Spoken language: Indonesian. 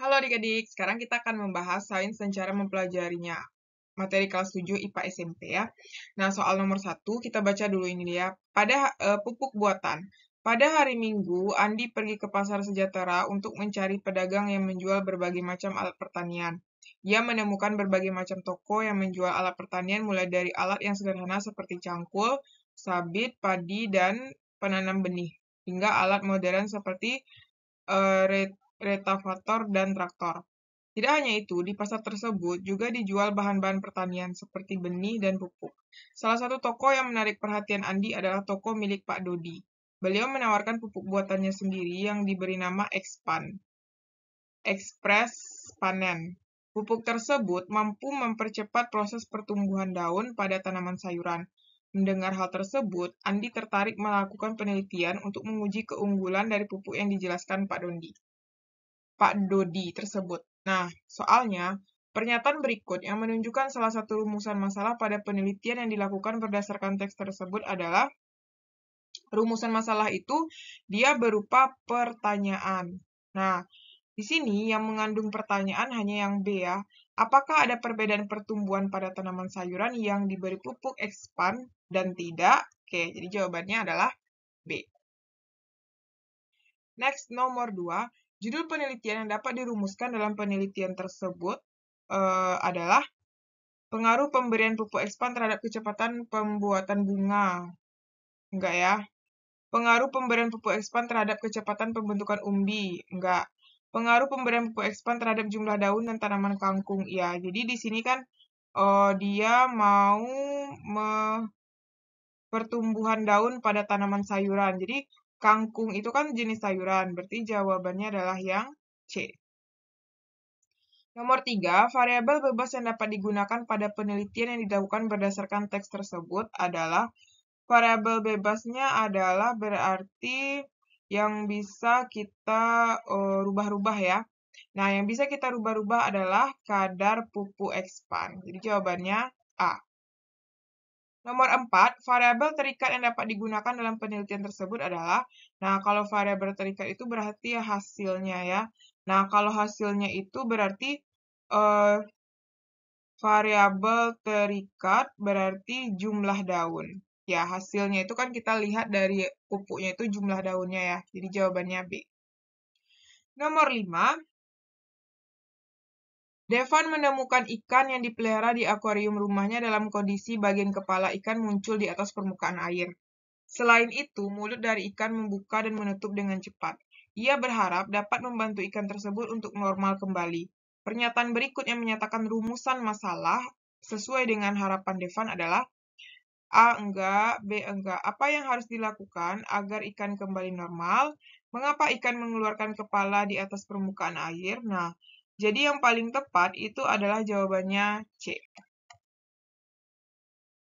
Halo adik-adik, sekarang kita akan membahas sains dan cara mempelajarinya. Materi kelas 7 IPA SMP ya. Nah, soal nomor 1 kita baca dulu ini ya. Pada uh, pupuk buatan. Pada hari Minggu, Andi pergi ke pasar sejahtera untuk mencari pedagang yang menjual berbagai macam alat pertanian. Ia menemukan berbagai macam toko yang menjual alat pertanian mulai dari alat yang sederhana seperti cangkul, sabit, padi, dan penanam benih, hingga alat modern seperti uh, retavator, dan traktor. Tidak hanya itu, di pasar tersebut juga dijual bahan-bahan pertanian seperti benih dan pupuk. Salah satu toko yang menarik perhatian Andi adalah toko milik Pak Dodi. Beliau menawarkan pupuk buatannya sendiri yang diberi nama Expan. Express Panen. Pupuk tersebut mampu mempercepat proses pertumbuhan daun pada tanaman sayuran. Mendengar hal tersebut, Andi tertarik melakukan penelitian untuk menguji keunggulan dari pupuk yang dijelaskan Pak Dodi. Pak Dodi tersebut. Nah, soalnya pernyataan berikut yang menunjukkan salah satu rumusan masalah pada penelitian yang dilakukan berdasarkan teks tersebut adalah rumusan masalah itu dia berupa pertanyaan. Nah, di sini yang mengandung pertanyaan hanya yang B ya. Apakah ada perbedaan pertumbuhan pada tanaman sayuran yang diberi pupuk ekspan dan tidak? Oke, jadi jawabannya adalah B. Next, nomor 2. Judul penelitian yang dapat dirumuskan dalam penelitian tersebut e, adalah pengaruh pemberian pupuk ekspan terhadap kecepatan pembuatan bunga. Enggak ya. Pengaruh pemberian pupuk ekspan terhadap kecepatan pembentukan umbi. Enggak. Pengaruh pemberian pupuk ekspan terhadap jumlah daun dan tanaman kangkung. Ya, jadi di sini kan e, dia mau me pertumbuhan daun pada tanaman sayuran. Jadi Kangkung itu kan jenis sayuran, berarti jawabannya adalah yang C. Nomor tiga, variabel bebas yang dapat digunakan pada penelitian yang dilakukan berdasarkan teks tersebut adalah variabel bebasnya adalah berarti yang bisa kita rubah eh, rubah-rubah ya. Nah, yang bisa kita rubah-rubah adalah kadar pupuk ekspan. Jadi jawabannya A. Nomor 4, variabel terikat yang dapat digunakan dalam penelitian tersebut adalah, nah kalau variabel terikat itu berarti hasilnya ya. Nah kalau hasilnya itu berarti uh, variabel terikat berarti jumlah daun. Ya hasilnya itu kan kita lihat dari pupuknya itu jumlah daunnya ya. Jadi jawabannya B. Nomor 5, Devan menemukan ikan yang dipelihara di akuarium rumahnya dalam kondisi bagian kepala ikan muncul di atas permukaan air. Selain itu, mulut dari ikan membuka dan menutup dengan cepat. Ia berharap dapat membantu ikan tersebut untuk normal kembali. Pernyataan berikut yang menyatakan rumusan masalah sesuai dengan harapan Devan adalah A. Enggak, B. Enggak. Apa yang harus dilakukan agar ikan kembali normal? Mengapa ikan mengeluarkan kepala di atas permukaan air? Nah, jadi yang paling tepat itu adalah jawabannya C.